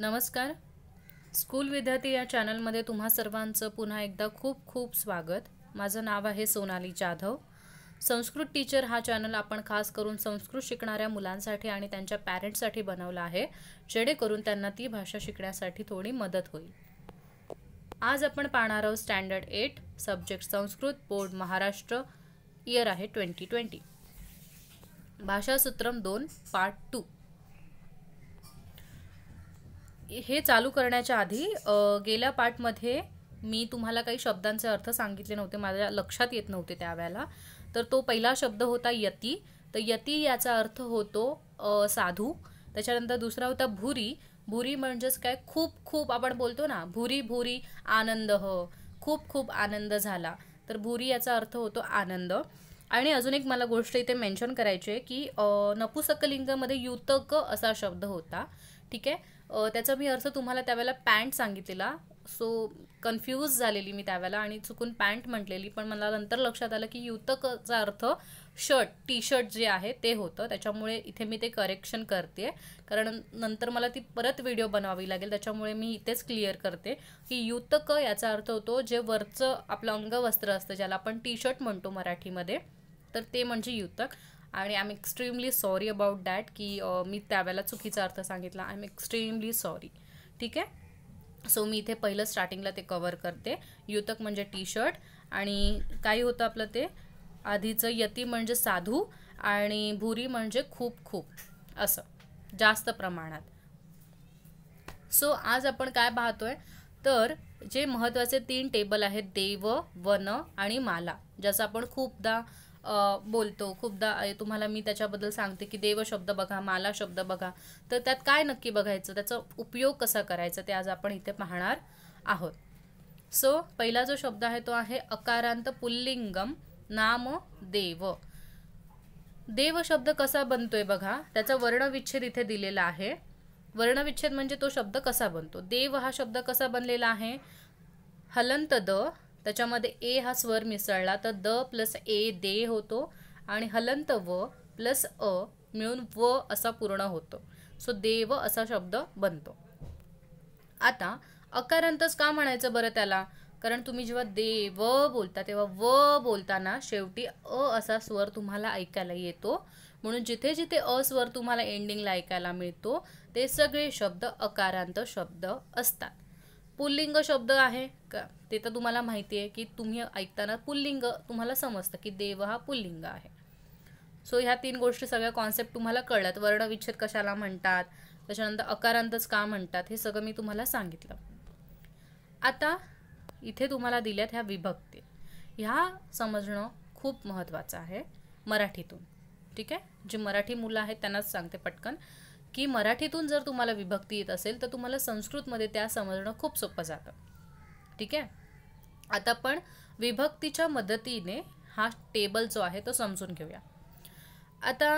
नमस्कार स्कूल विद्यार्थी या चॅनलमध्ये तुम्हा सर्वांचं पुन्हा एकदा खूप खूप स्वागत माझं नाव आहे सोनाली जाधव संस्कृत टीचर हा चॅनल आपण खास करून संस्कृत शिकणाऱ्या मुलांसाठी आणि त्यांच्या पॅरेंट्ससाठी बनवला आहे जेणेकरून त्यांना ती भाषा शिकण्यासाठी थोडी मदत होईल आज आपण पाहणार आहोत standard eight subject Sanskrit board Maharashtra year आहे ट्वेंटी ट्वेंटी भाषासूत्रम दोन पार्ट टू हे चालू करण्याच्या आधी गेल्या पाठमध्ये मी तुम्हाला काही शब्दांचे अर्थ सांगितले नव्हते माझ्या लक्षात येत नव्हते त्यावेळेला तर तो पहिला शब्द होता यती तर यती याचा अर्थ होतो साधू त्याच्यानंतर दुसरा होता भुरी भुरी म्हणजेच काय खूप खूप आपण बोलतो ना भुरी भुरी आनंद हो खूप खूप आनंद झाला तर भुरी याचा अर्थ होतो आनंद आणि अजून एक मला गोष्ट इथे मेन्शन करायची आहे की नपुसकलिंगमध्ये युतक असा शब्द होता ठीक आहे त्याचा मी अर्थ तुम्हाला त्यावेळेला पॅन्ट सांगितलेला सो कन्फ्यूज झालेली मी त्यावेळेला आणि चुकून पॅन्ट म्हटलेली पण मला नंतर लक्षात आलं की युतकचा अर्थ शर्ट टी शर्ट जे आहे ते होतं त्याच्यामुळे इथे मी ते करेक्शन करते कारण नंतर मला ती परत व्हिडिओ बनवावी लागेल त्याच्यामुळे मी इथेच क्लिअर करते की युतक याचा अर्थ होतो जे वरचं आपलं अंगवस्त्र असतं ज्याला आपण टी शर्ट म्हणतो मराठीमध्ये तर ते म्हणजे युतक आणि I am extremely sorry about that की मी त्यावेळेला चुकीचा अर्थ सांगितला आय एम एक्स्ट्रीमली सॉरी ठीक आहे सो मी इथे पहिलं स्टार्टिंगला ते कवर करते युतक म्हणजे टी शर्ट आणि काही होतं आपलं ते आधीचं यती म्हणजे साधू आणि भुरी म्हणजे खूप खूप असं जास्त प्रमाणात सो आज आपण काय पाहतोय तर जे महत्त्वाचे तीन टेबल आहेत देव वन आणि माला ज्याचं आपण खूपदा बोलतो खूपदा तुम्हाला मी त्याच्याबद्दल सांगते की देव शब्द बघा माला शब्द बघा तर त्यात काय नक्की बघायचं त्याचा उपयोग कसा करायचा ते आज आपण इथे पाहणार आहोत सो पहिला जो शब्द आहे तो आहे अकारांत पुल्लिंगम नाम देव देव शब्द कसा बनतोय बघा त्याचा वर्णविच्छेद इथे दिलेला आहे वर्णविच्छेद म्हणजे तो शब्द कसा बनतो देव हा शब्द कसा बनलेला आहे हलंत द त्याच्यामध्ये ए हा स्वर मिसळला तर द प्लस ए दे होतो आणि हलंत व प्लस अ मिळून व असा पूर्ण होतो सो देव असा शब्द बनतो आता अकारांतच का म्हणायचं बरं त्याला कारण तुम्ही जेव्हा देव बोलता तेव्हा व बोलताना शेवटी अ असा स्वर तुम्हाला ऐकायला येतो म्हणून जिथे जिथे अ स्वर तुम्हाला एंडिंगला ऐकायला मिळतो ते सगळे शब्द अकारांत शब्द असतात पुल्लिंग शब्द आहे का ते तर तुम्हाला माहिती आहे की तुम्ही ऐकताना पुल्लिंग तुम्हाला समजतं की देव हा पुल्लिंग आहे सो ह्या तीन गोष्टी सगळ्या कॉन्सेप्ट तुम्हाला कळल्यात वर्णविच्छेद कशाला म्हणतात त्याच्यानंतर अकारांतच का म्हणतात हे सगळं मी तुम्हाला सांगितलं आता इथे तुम्हाला दिल्यात ह्या विभक्ती ह्या समजणं खूप महत्त्वाचं आहे मराठीतून ठीक आहे जे मराठी मुलं आहेत त्यांनाच सांगते पटकन की मराठीतून जर तुम्हाला विभक्ती येत असेल तर तुम्हाला संस्कृतमध्ये त्या समजणं खूप सोपं जातं ठीक आहे आता पण विभक्तीच्या मदतीने हा टेबल जो आहे तो समजून घेऊया आता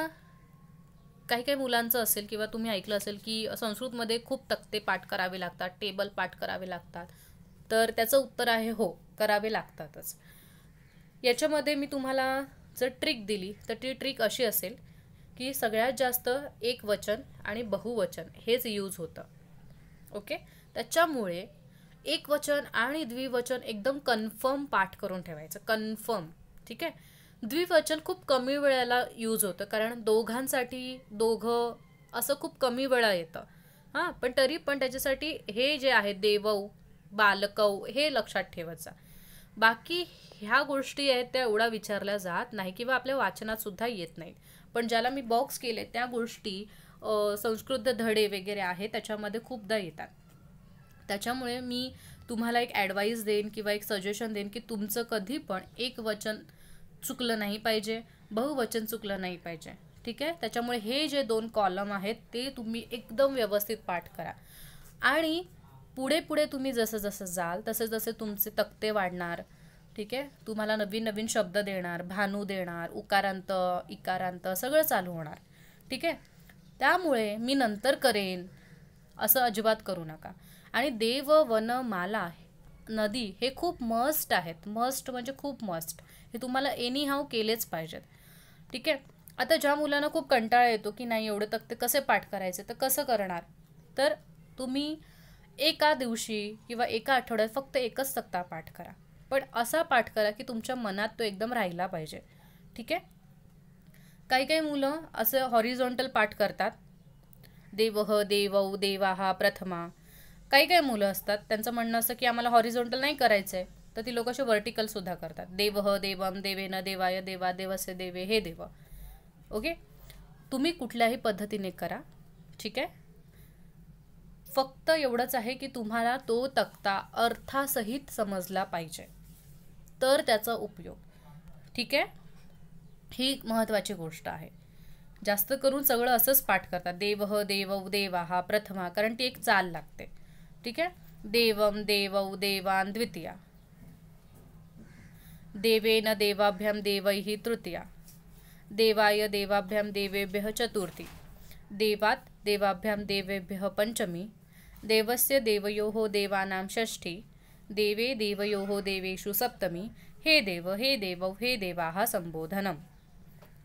काही काही मुलांचं असेल किंवा तुम्ही ऐकलं असेल की संस्कृतमध्ये खूप तक्ते पाठ करावे लागतात टेबल पाठ करावे लागतात तर त्याचं उत्तर आहे हो करावे लागतातच याच्यामध्ये मी तुम्हाला जर ट्रिक दिली तर ती ट्रिक अशी असेल की सगळ्यात जास्त एक वचन आणि बहुवचन हेच यूज होतं ओके त्याच्यामुळे एक वचन आणि द्विवचन एकदम कन्फर्म पाठ करून ठेवायचं कन्फर्म ठीक आहे द्विवचन खूप कमी वेळेला यूज होतं कारण दोघांसाठी दोघं असं खूप कमी वेळा येतं हां पण तरी पण त्याच्यासाठी हे जे आहे देवौ बालकव हे लक्षात ठेवायचं बाकी ह्या गोष्टी आहेत त्या एवढा विचारल्या जात नाही किंवा आपल्या वाचनात सुद्धा येत नाहीत पण ज्याला मी बॉक्स केले त्या गोष्टी संस्कृत धडे वगैरे आहे त्याच्यामध्ये खूपदा येतात त्याच्यामुळे मी तुम्हाला एक ॲडवाईस देईन किंवा एक सजेशन देईन की तुमचं कधी पण एक वचन चुकलं नाही पाहिजे बहुवचन चुकलं नाही पाहिजे ठीक आहे त्याच्यामुळे हे जे दोन कॉलम आहेत ते तुम्ही एकदम व्यवस्थित पाठ करा आणि पुढे पुढे तुम्ही जसं जसं जाल तसे जसे तुमचे तक्ते वाढणार ठीक आहे तुम्हाला नवीन नवीन शब्द देणार भानू देणार उकारांत इकारांत सगळं चालू होणार ठीक आहे त्यामुळे मी नंतर करेन असं अजिबात करू नका आणि देव वन माला नदी हे खूप मस्ट आहेत मस्ट म्हणजे खूप मस्ट हे तुम्हाला एनी हाव केलेच पाहिजेत ठीक आहे आता ज्या मुलांना खूप कंटाळा येतो की नाही एवढं तक ते कसे पाठ करायचे तर कसं करणार तर तुम्ही एका दिवशी किंवा एका आठवड्यात फक्त एकच तक्ता पाठ करा पण असा पाठ करा की तुमच्या मनात तो एकदम राहिला पाहिजे ठीक आहे काही काही मुलं असं हॉरिझॉन्टल पाठ करतात देवह देवौ हा प्रथमा काही काही मुलं असतात त्यांचं म्हणणं असं की आम्हाला हॉरिझॉन्टल नाही करायचं आहे तर ती लोक असे व्हर्टिकलसुद्धा करतात देवह देवम देवेन देवाय देवा देवसे देवे हे देव ओके तुम्ही कुठल्याही पद्धतीने करा ठीक आहे फक्त एवढंच आहे की तुम्हाला तो तक्ता अर्थासहित समजला पाहिजे तर त्याचा उपयोग ठीक आहे ही महत्त्वाची गोष्ट आहे जास्त करून सगळं असंच पाठ करतात देवह देव देवा हा प्रथमा कारण ती एक चाल लागते ठीक आहे देवम देव देवान द्वितीया देवेन देवाभ्याम देव ही तृतीया देवाय देवाभ्याम देवेभ्य चतुर्थी देवात देवाभ्याम देवेभ्य पंचमी देवस्य देवयोः देवाना षष्ठी देवे देवयोः देवेषु सप्तमी हे देव हे देव हे देवा हा संबोधनम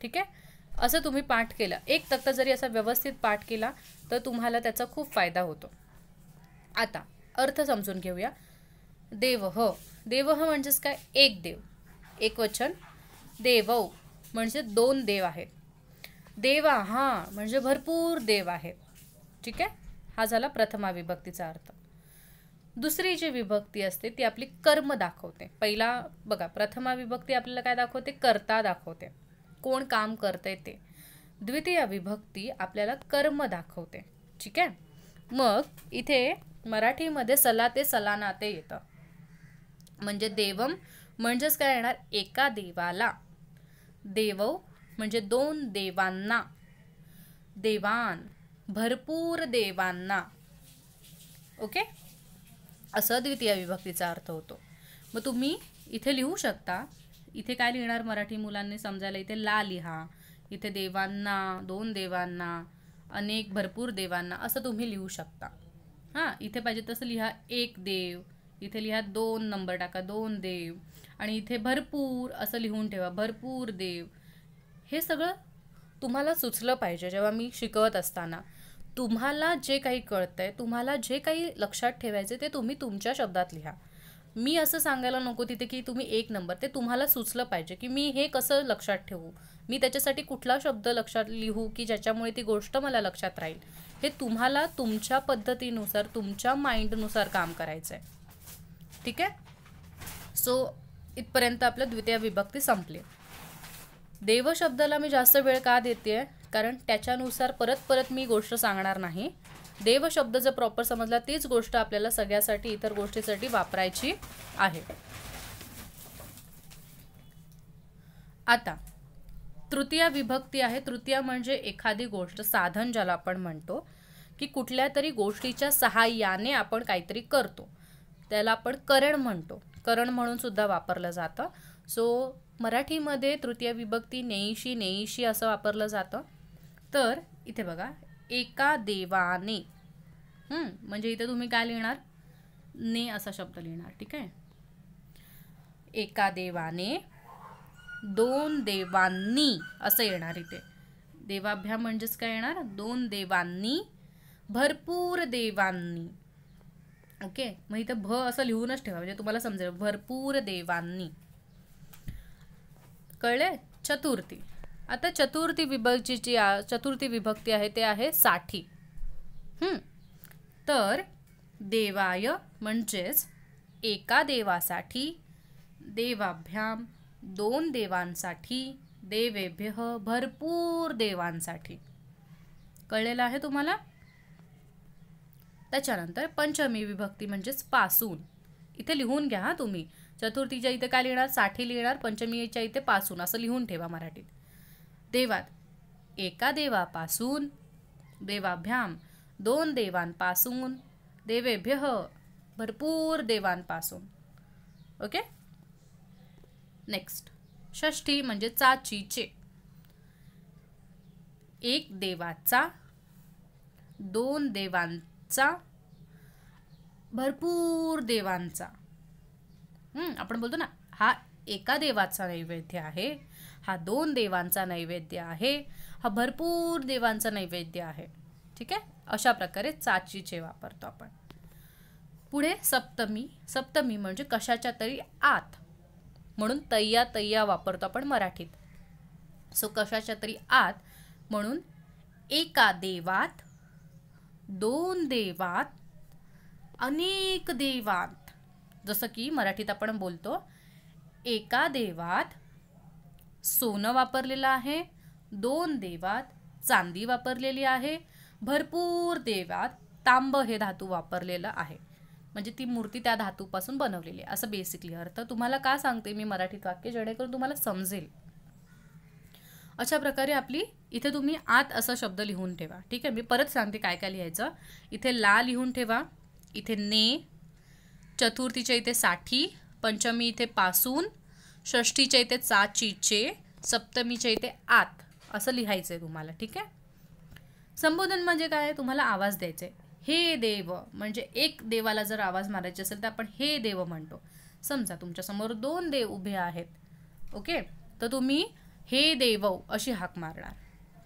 ठीक आहे असं तुम्ही पाठ केलं एक तत्त जरी असा व्यवस्थित पाठ केला तर तुम्हाला त्याचा खूप फायदा होतो आता अर्थ समजून घेऊया देव ह देव ह म्हणजेच काय एक देव एक वचन देवौ म्हणजे दोन देव आहेत देवा हा म्हणजे भरपूर देव आहेत ठीक आहे हा झाला प्रथमा विभक्तीचा अर्थ दुसरी जी विभक्ती असते ती आपली कर्म दाखवते पहिला बघा प्रथमा विभक्ती आपल्याला काय दाखवते करता दाखवते कोण काम करते ते द्वितीय विभक्ती आपल्याला कर्म दाखवते ठीक आहे मग इथे मराठीमध्ये सलाते सलानाते येतं म्हणजे देवम म्हणजेच काय येणार एका देवाला देवव म्हणजे दोन देवांना देवान भरपूर देवांना ओके असं द्वितीय विभक्तीचा अर्थ होतो मग तुम्ही इथे लिहू शकता इथे काय लिहिणार मराठी मुलांनी समजायला इथे ला लिहा इथे देवांना दोन देवांना अनेक भरपूर देवांना असं तुम्ही लिहू शकता हां इथे पाहिजे तसं लिहा एक देव इथे लिहा दोन नंबर टाका दोन देव आणि इथे भरपूर असं लिहून ठेवा भरपूर देव हे सगळं तुम्हाला सुचलं पाहिजे जेव्हा मी शिकवत असताना तुम्हाला जे काही कळतं आहे तुम्हाला जे काही लक्षात ठेवायचे ते तुम्ही तुमच्या शब्दात लिहा मी असं सांगायला नको तिथे की तुम्ही एक नंबर ते तुम्हाला सुचलं पाहिजे की मी हे कसं लक्षात ठेवू मी त्याच्यासाठी कुठला शब्द लक्षात लिहू की ज्याच्यामुळे ती गोष्ट मला लक्षात राहील हे तुम्हाला तुमच्या पद्धतीनुसार तुमच्या माइंडनुसार काम करायचं आहे ठीक आहे सो इथपर्यंत आपलं द्वितीय विभक्ती संपली देव शब्दाला मी जास्त वेळ का देते कारण त्याच्यानुसार परत परत मी गोष्ट सांगणार नाही देव शब्द जर प्रॉपर समजला तीच गोष्ट आपल्याला सगळ्यासाठी इतर गोष्टीसाठी वापरायची आहे आता तृतीया विभक्ती आहे तृतीया म्हणजे एखादी गोष्ट साधन ज्याला आपण म्हणतो की कुठल्या तरी गोष्टीच्या सहाय्याने आपण काहीतरी करतो त्याला आपण करण म्हणतो करण म्हणून सुद्धा वापरलं जातं सो मराठीमध्ये तृतीय विभक्ती नेईशी नेईशी असं वापरलं जातं तर इथे बघा एका देवाने म्हणजे इथे तुम्ही काय लिहिणार ने असा शब्द लिहिणार ठीक आहे एका देवाने दोन देवांनी असं येणार इथे देवाभ्या म्हणजेच काय येणार दोन देवांनी भरपूर देवांनी ओके मग इथं भ असं लिहूनच ठेवा म्हणजे तुम्हाला समजेल भरपूर देवांनी कळले चतुर्थी आता चतुर्थी विभक्ती जी चतुर्थी विभक्ती आहे ते आहे साठी तर देवाय म्हणजेच एका देवासाठी देवाभ्याम दोन देवांसाठी देवेभ्य भरपूर देवांसाठी कळलेलं आहे तुम्हाला त्याच्यानंतर पंचमी विभक्ती म्हणजेच पासून इथे लिहून घ्या हा तुम्ही चतुर्थीच्या इथे काय लिहिणार साठी लिहिणार पंचमीच्या इथे पासून असं लिहून ठेवा मराठीत देवात एका देवापासून देवाभ्याम दोन देवांपासून देवेभ्य भरपूर देवांपासून ओके नेक्स्ट षष्ठी म्हणजे चाचीचे एक देवाचा दोन देवांचा भरपूर देवांचा आपण बोलतो ना हा एका देवाचा नैवेद्य आहे हा दोन देवांचा नैवेद्य आहे हा भरपूर देवांचा नैवेद्य आहे ठीक आहे अशा प्रकारे चाचीचे वापरतो आपण पुढे सप्तमी सप्तमी म्हणजे कशाच्या तरी आत म्हणून तय्या तय्या वापरतो आपण मराठीत सो कशाच्या तरी आत म्हणून एका देवात दोन देवात अनेक देवात जसं की मराठीत आपण बोलतो एका देवात सोनं वापरलेलं आहे दोन देवात चांदी वापरलेली आहे भरपूर देवात तांब हे धातू वापरलेलं आहे म्हणजे ती मूर्ती त्या धातूपासून बनवलेली आहे असं बेसिकली अर्थ तुम्हाला का सांगते मी मराठीत वाक्य जेणेकरून तुम्हाला समजेल अशा प्रकारे आपली इथे तुम्ही आत असा शब्द लिहून ठेवा ठीक आहे मी परत सांगते काय काय लिहायचं इथे ला लिहून ठेवा इथे ने चतुर्थीच्या इथे साठी पंचमी इथे पासून षष्टीच्या इथे चा चे सप्तमी इथे आत असं लिहायचं आहे तुम्हाला ठीक आहे संबोधन म्हणजे काय तुम्हाला आवाज द्यायचा हे देव म्हणजे एक देवाला जर आवाज मारायचे असेल तर आपण हे देव म्हणतो समजा तुमच्यासमोर दोन देव उभे आहेत ओके तर तुम्ही हे देव अशी हाक मारणार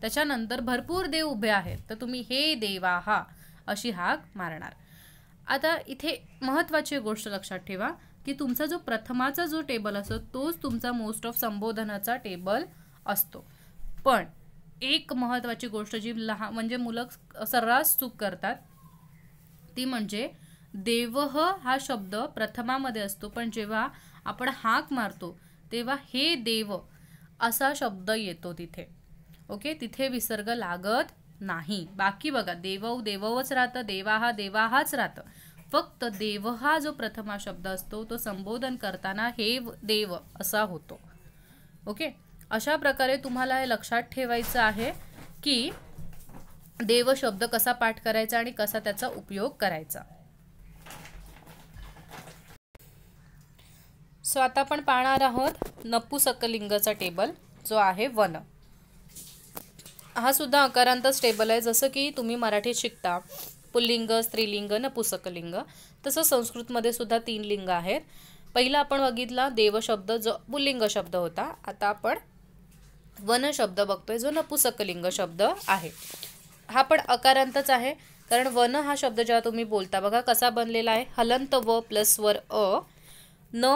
त्याच्यानंतर भरपूर देव उभे आहेत तर तुम्ही हे देवा हा अशी हाक मारणार आता इथे महत्त्वाची गोष्ट लक्षात ठेवा की तुमचा जो प्रथमाचा जो टेबल असतो तोच तुमचा मोस्ट ऑफ संबोधनाचा टेबल असतो पण एक महत्त्वाची गोष्ट जी लहान म्हणजे मुलं सर्रास चूक करतात ती म्हणजे देवह हा शब्द प्रथमामध्ये असतो पण जेव्हा आपण हाक मारतो तेव्हा हे देव असा शब्द येतो तिथे ओके तिथे विसर्ग लागत नाही बाकी बघा देवव देवच राहतं देवा देवाहाच राहतं फक्त देव हा जो प्रथमा शब्द असतो तो संबोधन करताना हे देव असा होतो ओके अशा प्रकारे तुम्हाला हे लक्षात ठेवायचं आहे की देव शब्द कसा पाठ करायचा आणि कसा त्याचा उपयोग करायचा सो आता आपण पाहणार आहोत नपुसकलिंगचा टेबल जो आहे वन हा सुद्धा अकारांतच टेबल आहे जसं की तुम्ही मराठीत शिकता पुल्लिंग स्त्रीलिंग नपुसकलिंग तसं संस्कृतमध्ये सुद्धा तीन लिंग आहेत पहिला आपण बघितला देव शब्द जो पुल्लिंग शब्द होता आता आपण वन शब्द बघतोय जो नपुसकलिंग शब्द आहे हा पण अकारांतच आहे कारण वन हा शब्द जेव्हा तुम्ही बोलता बघा कसा बनलेला आहे हलंत व प्लस स्वर अ न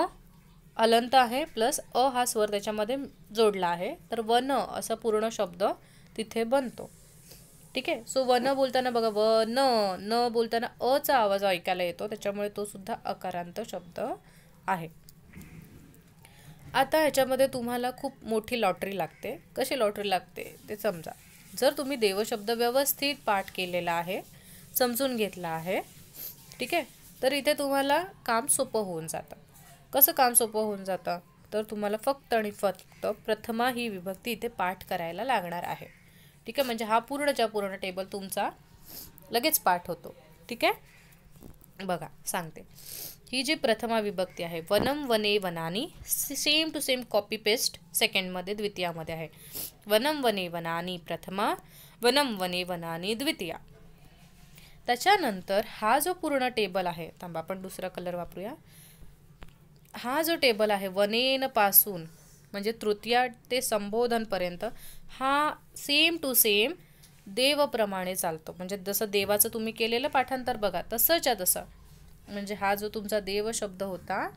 हलंत आहे प्लस अ हा स्वर त्याच्यामध्ये जोडला आहे तर वन असा पूर्ण शब्द तिथे बनतो ठीक आहे सो व न बोलताना बघा व न न बोलताना अचा आवाज ऐकायला येतो त्याच्यामुळे तो सुद्धा अकारांत शब्द आहे आता ह्याच्यामध्ये तुम्हाला खूप मोठी लॉटरी लागते कशी लॉटरी लागते ते समजा जर तुम्ही देवशब्द व्यवस्थित पाठ केलेला आहे समजून घेतला आहे ठीक आहे तर इथे तुम्हाला काम सोपं होऊन जातं कसं काम सोपं होऊन जातं तर तुम्हाला फक्त आणि फक्त प्रथमा ही विभक्ती इथे पाठ करायला लागणार आहे ठीक आहे म्हणजे हा पूर्णच्या पूर्ण टेबल तुमचा लगेच पाठ होतो ठीक आहे बघा सांगते ही जी प्रथमा विभक्ती आहे वनम वने वनानी same to same copy paste सेकंडमध्ये द्वितीयामध्ये आहे वनम वने वनानी प्रथमा वनम वने वनानी द्वितीया त्याच्यानंतर हा जो पूर्ण टेबल आहे थांबा आपण दुसरा कलर वापरूया हा जो टेबल आहे वनेन पासून म्हणजे तृतीया ते संबोधनपर्यंत हा सेम टू सेम देवप्रमाणे चालतो म्हणजे जसं देवाचं तुम्ही केलेलं पाठांतर बघा तसंच्या तसं म्हणजे हा जो तुमचा देव शब्द होता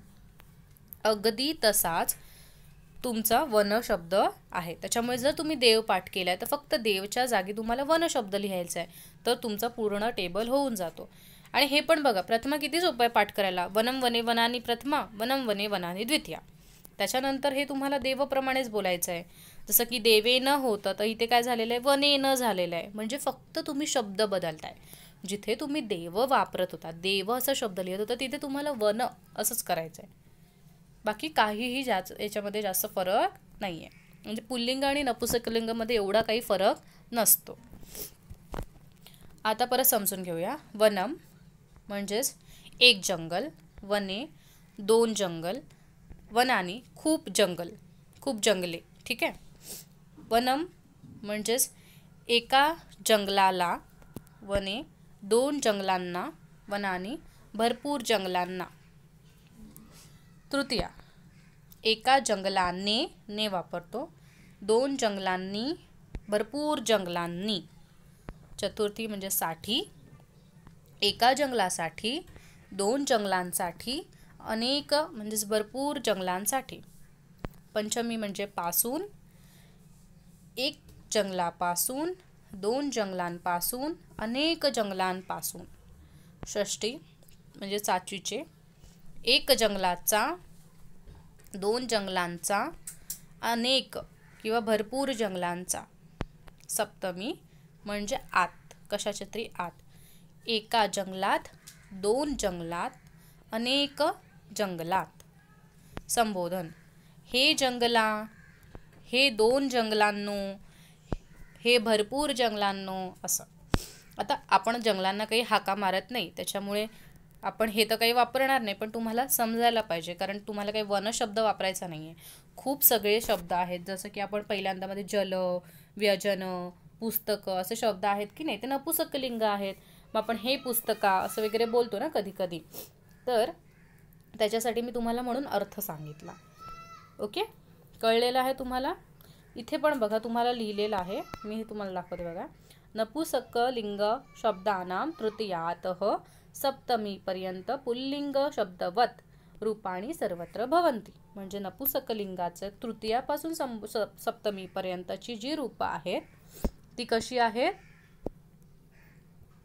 अगदी तसाच तुमचा वन शब्द आहे त्याच्यामुळे जर तुम्ही देव पाठ केला तर फक्त देवच्या जागी तुम्हाला वन शब्द लिहायचा आहे तर तुमचा पूर्ण टेबल होऊन जातो आणि हे पण बघा प्रथमा किती सोपं आहे पाठ करायला वनम वने वनानी प्रथमा वनम वने वनानी द्वितीया त्याच्यानंतर हे तुम्हाला देवप्रमाणेच बोलायचं आहे जसं की देवे न होतं तर इथे काय झालेलं आहे वने न झालेलं आहे म्हणजे फक्त तुम्ही शब्द बदलताय जिथे तुम्ही देव वापरत होता देव असा शब्द लिहित होता तिथे तुम्हाला वन असंच करायचं आहे बाकी काहीही जास्त याच्यामध्ये जास्त फरक नाही आहे म्हणजे पुल्लिंग आणि नपुसकलिंगमध्ये एवढा काही फरक नसतो आता परत समजून घेऊया वनम म्हणजेच एक जंगल वने दोन जंगल वनानी खूप जंगल खूप जंगले ठीक आहे वनम म्हणजेच एका जंगलाला वने दोन जंगलांना वनाने भरपूर जंगलांना तृतीया एका जंगलाने ने वापरतो दोन जंगलांनी भरपूर जंगलांनी चतुर्थी म्हणजे साठी एका जंगलासाठी दोन जंगलांसाठी अनेक म्हणजेच भरपूर जंगलांसाठी पंचमी म्हणजे पासून एक जंगलापासून दोन जंगलांपासून अनेक जंगलांपासून षष्टी म्हणजे चाचीचे एक जंगलाचा दोन जंगलांचा अनेक किंवा भरपूर जंगलांचा सप्तमी म्हणजे आत कशाच्या तरी आत एका जंगलात दोन जंगलात अनेक जंगलात संबोधन हे जंगला हे दोन जंगलांनो हे भरपूर जंगलांनो असं आता आपण जंगलांना काही हाका मारत नाही त्याच्यामुळे आपण हे तर काही वापरणार नाही पण तुम्हाला समजायला पाहिजे कारण तुम्हाला काही वन शब्द वापरायचा नाही आहे खूप सगळे शब्द आहेत जसं की आपण पहिल्यांदामध्ये जल व्यजन पुस्तकं असे शब्द आहेत की नाही ते नपुसकलिंग आहेत मग आपण हे पुस्तका असं वगैरे बोलतो ना कधी कधी तर त्याच्यासाठी मी तुम्हाला म्हणून अर्थ सांगितला ओके कळलेलं आहे तुम्हाला इथे पण बघा तुम्हाला लिहिलेलं आहे मी हे तुम्हाला दाखवते बघा नपुसक लिंग शब्दाना तृतीयात सप्तमीपर्यंत पुल्लिंग शब्दवत रूपाणी सर्वत्र भवंती म्हणजे नपुसकलिंगाचं तृतीयापासून सप्तमी सप्तमीपर्यंतची जी रूपं आहेत ती कशी आहेत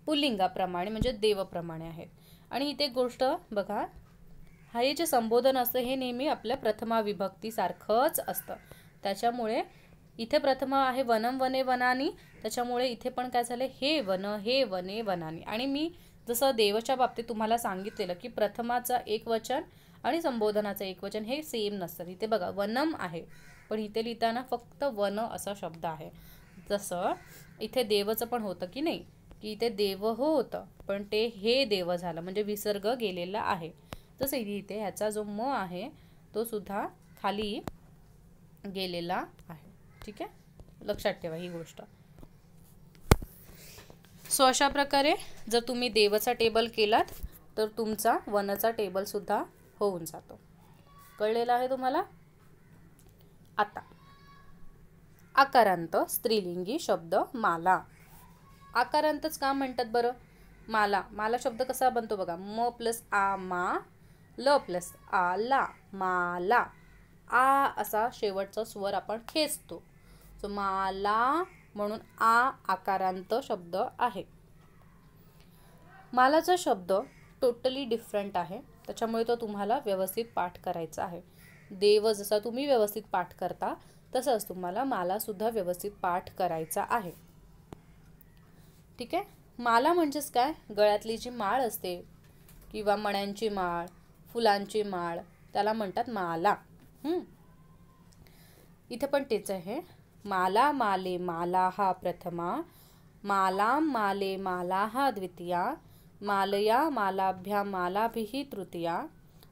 पुल्लिंगाप्रमाणे म्हणजे देवप्रमाणे आहेत आणि इथे गोष्ट बघा हा हे जे संबोधन असतं हे नेहमी आपल्या प्रथमा विभक्तीसारखंच असतं त्याच्यामुळे इथे प्रथमा आहे वनम वने वनानी त्याच्यामुळे इथे पण काय झालं हे वन हे वने वनानी आणि मी जसं देवच्या बाबतीत तुम्हाला सांगितलेलं की प्रथमाचं एक वचन आणि संबोधनाचं एक वचन हे सेम नसतं इथे बघा वनम आहे पण इथे लिहिताना फक्त वन असा शब्द आहे जसं इथे देवचं पण होतं की नाही की इथे देव हो होतं पण ते हे देव झालं म्हणजे विसर्ग गेलेला आहे तसं इथे ह्याचा जो म आहे तो सुद्धा खाली गेलेला आहे ठीक आहे लक्षात ठेवा ही गोष्ट सो अशा प्रकारे जर तुम्ही देवचा टेबल केलात तर तुमचा वनचा टेबलसुद्धा होऊन जातो कळलेला आहे तुम्हाला आता आकारांत स्त्रीलिंगी शब्द माला आकारांतच का म्हणतात बरं माला माला शब्द कसा बनतो बघा म प्लस आ मा ल प्लस आला माला आ असा शेवटचा स्वर आपण खेचतो सो माला म्हणून आ आकारांत शब्द आहे मालाचा शब्द टोटली डिफरंट आहे त्याच्यामुळे तो तुम्हाला व्यवस्थित पाठ करायचा आहे देव जसा तुम्ही व्यवस्थित पाठ करता तसंच तुम्हाला मालासुद्धा व्यवस्थित पाठ करायचा आहे ठीक आहे माला म्हणजेच काय गळ्यातली जी माळ असते किंवा मण्यांची माळ फुलांची माळ त्याला म्हणतात माला इथे पण तेच आहे माला माले माला हा प्रथमा माला माले माला हा द्वितीया मालया मालाभ्या मालाभिः तृतीया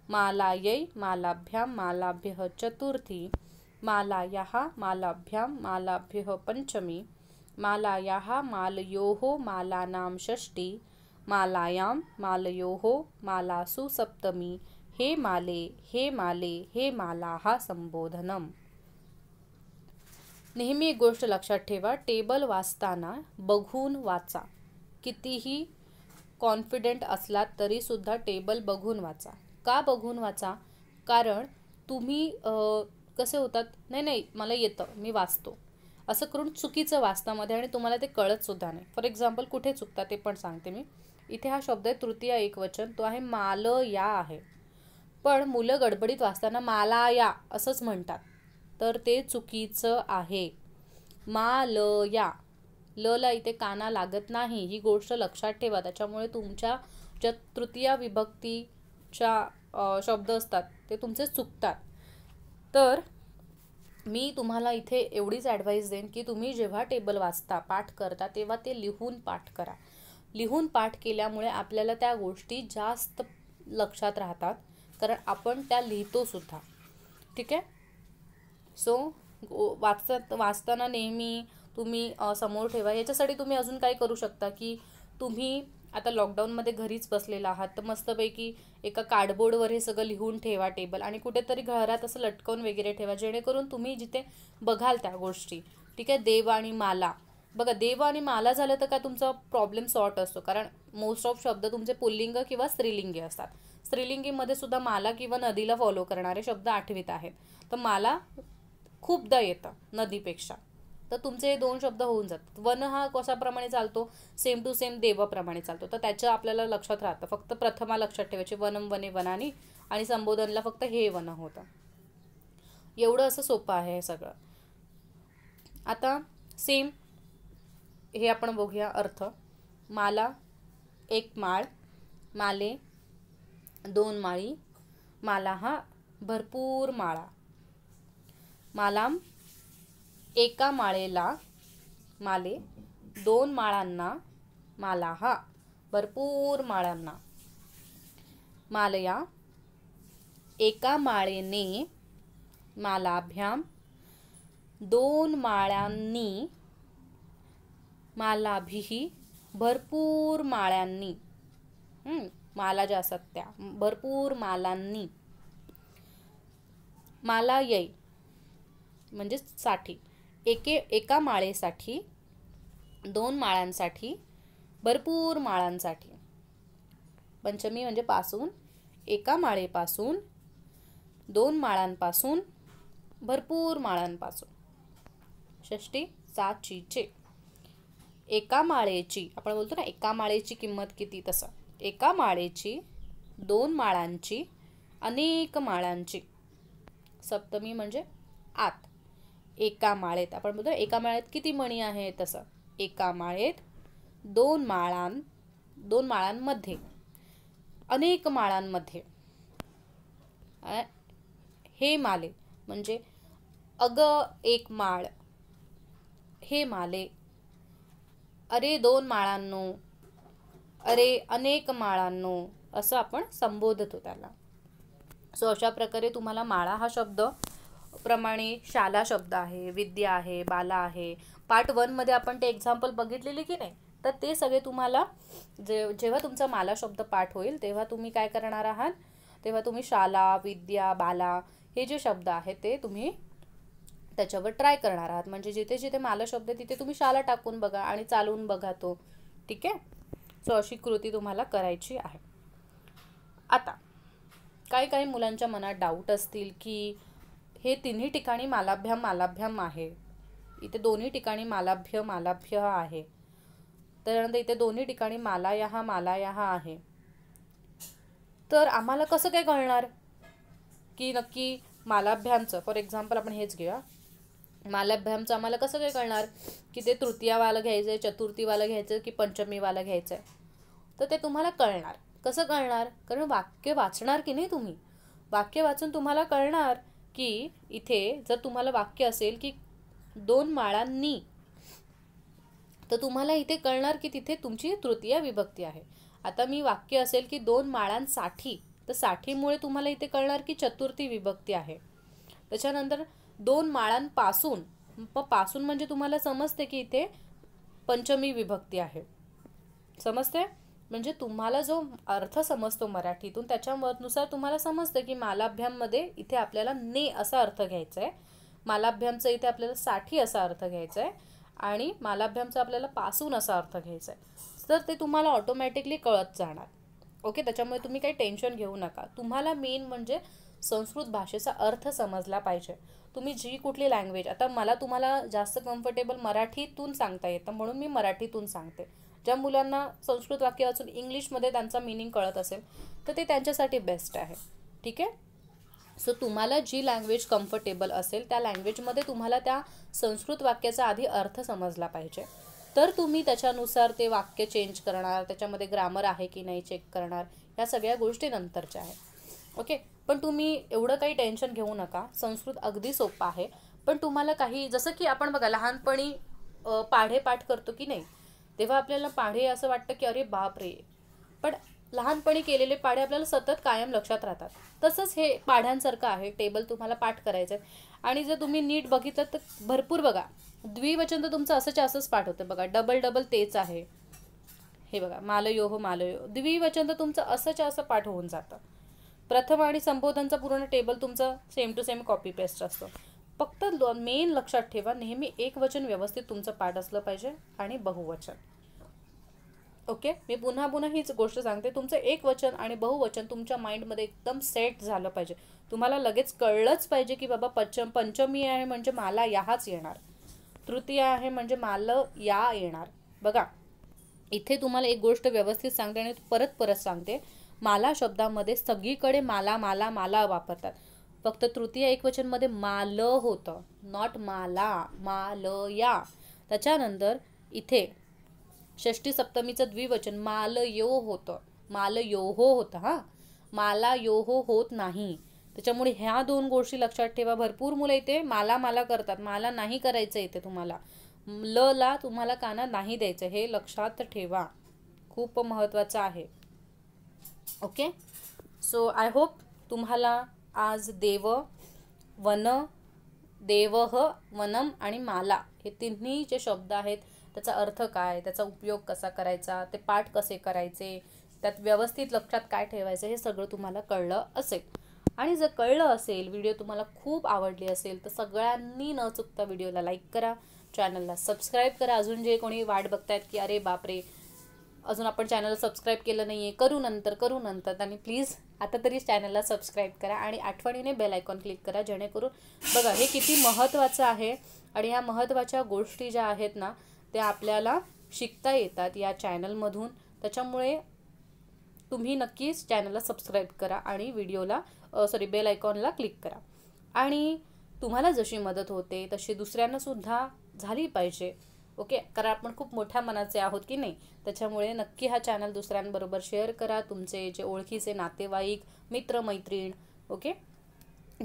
मालायै मालाभ्या मालाभ्य चतुर्थी मालायाः मालाभ्यां मालाभ्यः पंचमी, मालायाः मालयोः मालानां षष्ठी मालायाम मालयोहो मालासु सप्तमी हे माले हे माले हे माला हा संबोधनम नेहमी एक गोष्ट लक्षात ठेवा टेबल वाचताना बघून वाचा कितीही कॉन्फिडंट असलात तरीसुद्धा टेबल बघून वाचा का बघून वाचा कारण तुम्ही कसे होतात नाही नाही मला येतं मी वाचतो असं करून चुकीचं वाचतामध्ये आणि तुम्हाला ते कळतसुद्धा नाही फॉर एक्झाम्पल कुठे चुकता ते पण सांगते मी इथे हा शब्द आहे तृतीय एकवचन तो आहे माल या आहे पण मुलं गडबडीत वाचताना माला या असंच म्हणतात तर ते चुकीचं आहे मा ल या ल इथे काना लागत नाही ही गोष्ट लक्षात ठेवा त्याच्यामुळे तुमच्या ज्या तृतीय विभक्तीच्या शब्द असतात ते तुमचे चुकतात तर मी तुम्हाला इथे एवढीच ॲडवाईस देईन की तुम्ही जेव्हा टेबल वाचता पाठ करता तेव्हा ते लिहून पाठ करा लिहून पाठ केल्यामुळे आपल्याला त्या गोष्टी जास्त लक्षात राहतात कारण आपण त्या लिहितोसुद्धा ठीक आहे सो वाचत वाचताना नेहमी तुम्ही समोर ठेवा याच्यासाठी तुम्ही अजून काय करू शकता की तुम्ही आता लॉकडाऊनमध्ये घरीच बसलेला आहात तर मस्तपैकी एका कार्डबोर्डवर हे सगळं लिहून ठेवा टेबल आणि कुठेतरी घरात असं लटकवून वगैरे ठेवा जेणेकरून तुम्ही जिथे बघाल त्या गोष्टी ठीक आहे देव आणि माला बघा देव आणि माला झालं तर का तुमचा प्रॉब्लेम सॉर्ट असतो कारण मोस्ट ऑफ शब्द तुमचे पुल्लिंग किंवा स्त्रीलिंगी असतात स्त्रीलिंगीमध्ये सुद्धा माला किंवा नदीला फॉलो करणारे शब्द आठवीत आहेत तर माला खूपदा येतं नदीपेक्षा तर तुमचे हे दोन शब्द होऊन जातात वन हा कशाप्रमाणे चालतो सेम टू सेम देवाप्रमाणे चालतो तर त्याचं आपल्याला लक्षात राहतं फक्त प्रथमा लक्षात ठेवायचे वनम वने वनानी आणि संबोधनला फक्त हे वन होतं एवढं असं सोपं आहे हे सगळं आता सेम हे आपण बघूया अर्थ माला एक माळ माले दोन माळी माला हा भरपूर माळा मालाम एका माळेला माले दोन माळांना माला हा भरपूर माळांना मालया एका माळेने मालाभ्याम दोन माळांनी मालाभिही भरपूर माळ्यांनी माला ज्या असतात त्या भरपूर मालांनी माला येई म्हणजे साठी एके एका माळेसाठी दोन माळ्यांसाठी भरपूर माळांसाठी पंचमी म्हणजे पासून एका माळेपासून दोन माळांपासून भरपूर माळांपासून षष्टी चे एका माळेची आपण बोलतो ना एका माळेची किंमत किती तसं एका माळेची दोन माळांची अनेक माळांची सप्तमी म्हणजे आत एका माळेत आपण बोलतो एका माळेत किती मणी आहे तसं एका माळेत दोन माळां दोन माळांमध्ये अनेक माळांमध्ये हे माले म्हणजे अग एक माळ हे माले अरे दोन माळांनो अरे अनेक माळांनो असं आपण संबोधतो त्याला सो अशा प्रकारे तुम्हाला माळा हा शब्द प्रमाणे शाला शब्द आहे विद्या आहे बाला आहे पार्ट वनमध्ये आपण ते एक्झाम्पल बघितलेले की नाही तर ते सगळे तुम्हाला जे जेव्हा तुमचा माला शब्द पाठ होईल तेव्हा तुम्ही काय करणार आहात तेव्हा तुम्ही शाला विद्या बाला हे जे शब्द आहेत ते तुम्ही त्याच्यावर ट्राय करणार आहात म्हणजे जिथे जिथे माला शब्द तिथे तुम्ही शाला टाकून बघा आणि चालवून बघा तो ठीक आहे सो अशी कृती तुम्हाला करायची आहे आता काही काही मुलांच्या मनात डाऊट असतील की हे तिन्ही ठिकाणी मालाभ्याम मालाभ्याम आहे इथे दोन्ही ठिकाणी मालाभ्य मालाभ्य आहे त्यानंतर इथे दोन्ही ठिकाणी मालाया हा मालाया हा आहे तर आम्हाला कसं काय कळणार की नक्की मालाभ्यांचं फॉर एक्झाम्पल आपण हेच घेऊया मालाभ्यामचं आम्हाला कसं काय कळणार की ते तृतीयावाला घ्यायचं आहे चतुर्थीवालं घ्यायचं की पंचमीवाला घ्यायचं आहे तर ते तुम्हाला कळणार कसं कळणार कारण वाक्य वाचणार की नाही तुम्ही वाक्य वाचून तुम्हाला कळणार की इथे जर तुम्हाला वाक्य असेल की दोन माळांनी तर तुम्हाला इथे कळणार की तिथे तुमची तृतीय विभक्ती आहे आता मी वाक्य असेल की दोन माळांसाठी तर साठीमुळे तुम्हाला इथे कळणार की चतुर्थी विभक्ती आहे त्याच्यानंतर दोन माळांपासून पासून म्हणजे तुम्हाला समजते की इथे पंचमी विभक्ती आहे समजते म्हणजे तुम्हाला जो अर्थ समजतो मराठीतून त्याच्या तुम्हाला समजतं की मालाभ्यांमध्ये इथे आपल्याला ने असा अर्थ घ्यायचा आहे मालाभ्यामचं इथे आपल्याला साठी असा अर्थ घ्यायचा आहे आणि मालाभ्यामचा आपल्याला पासून असा अर्थ घ्यायचा आहे तर ते तुम्हाला ऑटोमॅटिकली कळत जाणार ओके त्याच्यामुळे तुम्ही काही टेन्शन घेऊ नका तुम्हाला मेन म्हणजे संस्कृत भाषेचा अर्थ समजला पाहिजे तुम्ही जी कुठली लँग्वेज आता मला तुम्हाला जास्त कम्फर्टेबल मराठीतून सांगता येतं म्हणून मी मराठीतून सांगते ज्या मुलांना संस्कृत वाक्य वाचून इंग्लिशमध्ये त्यांचा मिनिंग कळत असेल तर ते त्यांच्यासाठी बेस्ट आहे ठीक आहे सो तुम्हाला जी लँग्वेज कम्फर्टेबल असेल त्या लँग्वेजमध्ये तुम्हाला त्या संस्कृत वाक्याचा आधी अर्थ समजला पाहिजे तर तुम्ही त्याच्यानुसार ते वाक्य चेंज करणार त्याच्यामध्ये ग्रामर आहे की नाही चेक करणार ह्या सगळ्या गोष्टी नंतरच्या आहेत ओके पण तुम्ही एवढं काही टेन्शन घेऊ नका संस्कृत अगदी सोपं आहे पण तुम्हाला काही जसं की आपण बघा लहानपणी पाढे पाठ करतो की नाही तेव्हा आपल्याला पाढे असं वाटतं की अरे बाप रे पण लहानपणी केलेले पाढे आपल्याला सतत कायम लक्षात राहतात तसंच हे पाढ्यांसारखं आहे टेबल तुम्हाला पाठ करायचं आहे आणि जर तुम्ही नीट बघितलं तर भरपूर बघा द्विवचन तर तुमचं असंच असंच पाठ होतं बघा डबल डबल तेच आहे हे बघा मालयो हो मालयो द्विवचन तर तुमचं असंच असं पाठ होऊन जातं प्रथम आणि संबोधनचा पूर्ण टेबल तुमचा same to same copy paste असतो फक्त मेन लक्षात ठेवा नेहमी एक वचन व्यवस्थित तुमचं पाठ असलं पाहिजे आणि बहुवचन ओके मी पुन्हा पुन्हा हीच गोष्ट सांगते तुमचं एक वचन आणि बहुवचन तुमच्या माइंडमध्ये एकदम सेट झालं पाहिजे तुम्हाला लगेच कळलंच पाहिजे की बाबा पंचम पंचमी आहे म्हणजे मला याच येणार तृतीय आहे म्हणजे मालं या येणार बघा इथे तुम्हाला एक गोष्ट व्यवस्थित सांगते आणि परत परत सांगते माला शब्दामध्ये सगळीकडे माला माला माला वापरतात फक्त तृतीय एकवचनमध्ये माल होतं नॉट माला या त्याच्यानंतर इथे षष्टी सप्तमीचं द्विवचन यो होतं मालयोहो होतं हां माला योहो होत नाही त्याच्यामुळे ह्या दोन गोष्टी लक्षात ठेवा भरपूर मुलं इथे माला माला करतात माला नाही करायचं इथे तुम्हाला ल ला तुम्हाला काना नाही द्यायचं हे लक्षात ठेवा खूप महत्त्वाचं आहे ओके सो आय होप तुम्हाला आज देव वन देवह वनम आणि माला हे तिन्ही जे शब्द आहेत त्याचा अर्थ काय त्याचा उपयोग कसा करायचा ते पाठ कसे करायचे त्यात व्यवस्थित लक्षात काय ठेवायचं हे सगळं तुम्हाला कळलं असेल आणि जर कळलं असेल व्हिडिओ तुम्हाला खूप आवडली असेल तर सगळ्यांनी न चुकता व्हिडिओला लाईक करा चॅनलला सबस्क्राईब करा अजून जे कोणी वाट बघतायत की अरे बापरे अजून आपण चॅनलला सबस्क्राईब केलं नाही आहे करू नंतर करू नंतर आणि प्लीज आता तरी चॅनलला सबस्क्राईब करा आणि आठवणीने बेल आयकॉन क्लिक करा जेणेकरून बघा हे किती महत्त्वाचं आहे आणि ह्या महत्त्वाच्या गोष्टी ज्या आहेत ना त्या आपल्याला शिकता येतात या चॅनलमधून त्याच्यामुळे तुम्ही नक्कीच चॅनलला सबस्क्राईब करा आणि व्हिडिओला सॉरी बेल आयकॉनला क्लिक करा आणि तुम्हाला जशी मदत होते तशी दुसऱ्यांनासुद्धा झाली पाहिजे ओके कारण आपण खूप मोठ्या मनाचे आहोत की नाही त्याच्यामुळे नक्की हा चॅनल दुसऱ्यांबरोबर शेअर करा तुमचे जे ओळखीचे नातेवाईक मित्रमैत्रीण ओके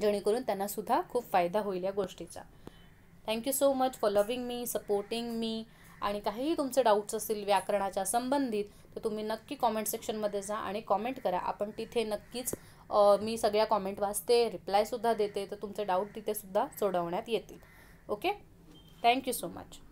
जेणेकरून त्यांनासुद्धा खूप फायदा होईल या गोष्टीचा thank you so much for loving me supporting me आणि काहीही तुमचे डाऊट्स असतील व्याकरणाच्या संबंधित तर तुम्ही नक्की कॉमेंट सेक्शनमध्ये जा आणि कॉमेंट करा आपण तिथे नक्कीच मी सगळ्या कॉमेंट वाचते रिप्लायसुद्धा देते तर तुमचे डाऊट तिथेसुद्धा सोडवण्यात येतील ओके थँक्यू सो मच